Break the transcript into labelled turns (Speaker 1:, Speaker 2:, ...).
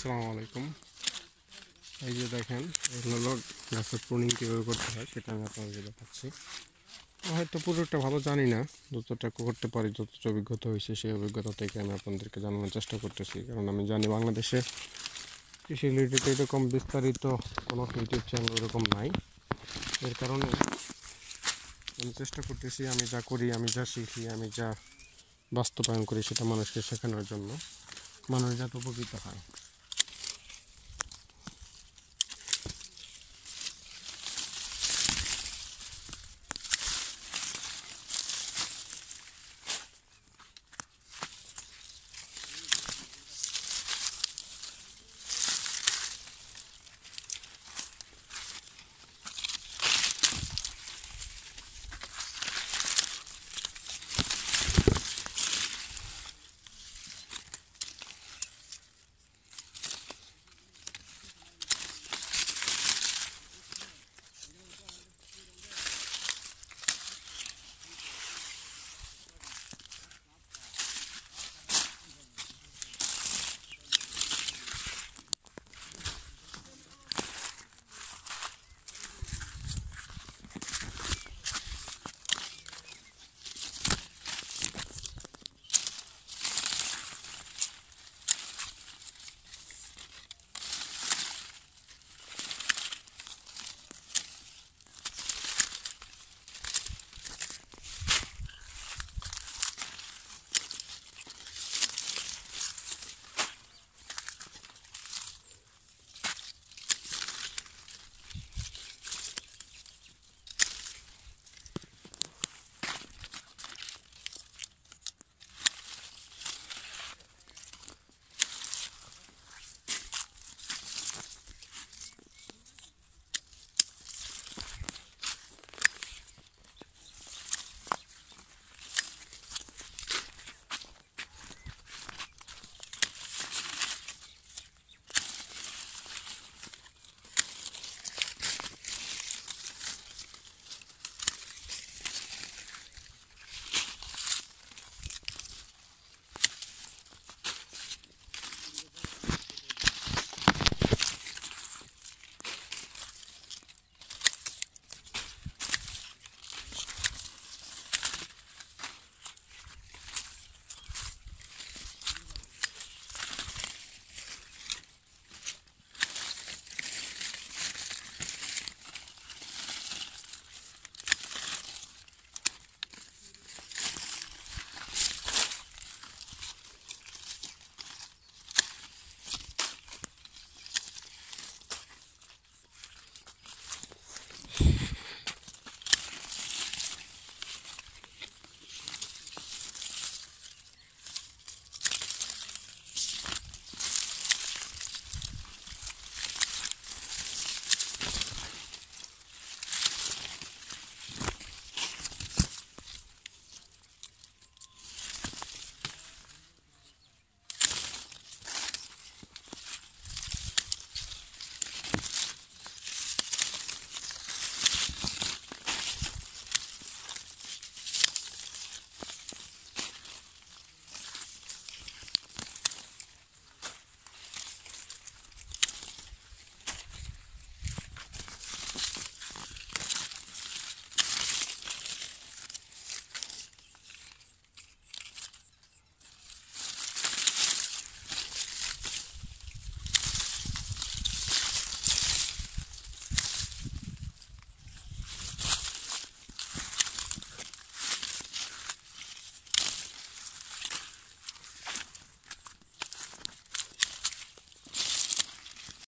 Speaker 1: আসসালামু আলাইকুম এই যে দেখেন এগুলো হলো গাছের প্রুনিং কীভাবে করতে হয় সেটা আমি আপনাদেরকে দেখাচ্ছি হয়তো পুরোটা ভালো জানি না যতটা করতে পারি যতটা অভিজ্ঞতা হয়েছে সেই অভিজ্ঞতা থেকে আমি আপনাদেরকে জানানোর চেষ্টা করতেছি কারণ আমি জানি বাংলাদেশে কৃষি রিলেটেড এরকম বিস্তারিত কোনো ইউটিউব চ্যানেল এরকম নাই এর কারণে আমি চেষ্টা করতেছি আমি যা করি আমি যা শিখি আমি যা বাস্তবায়ন করি সেটা মানুষকে শেখানোর জন্য মানুষ যাতে উপকৃত হয়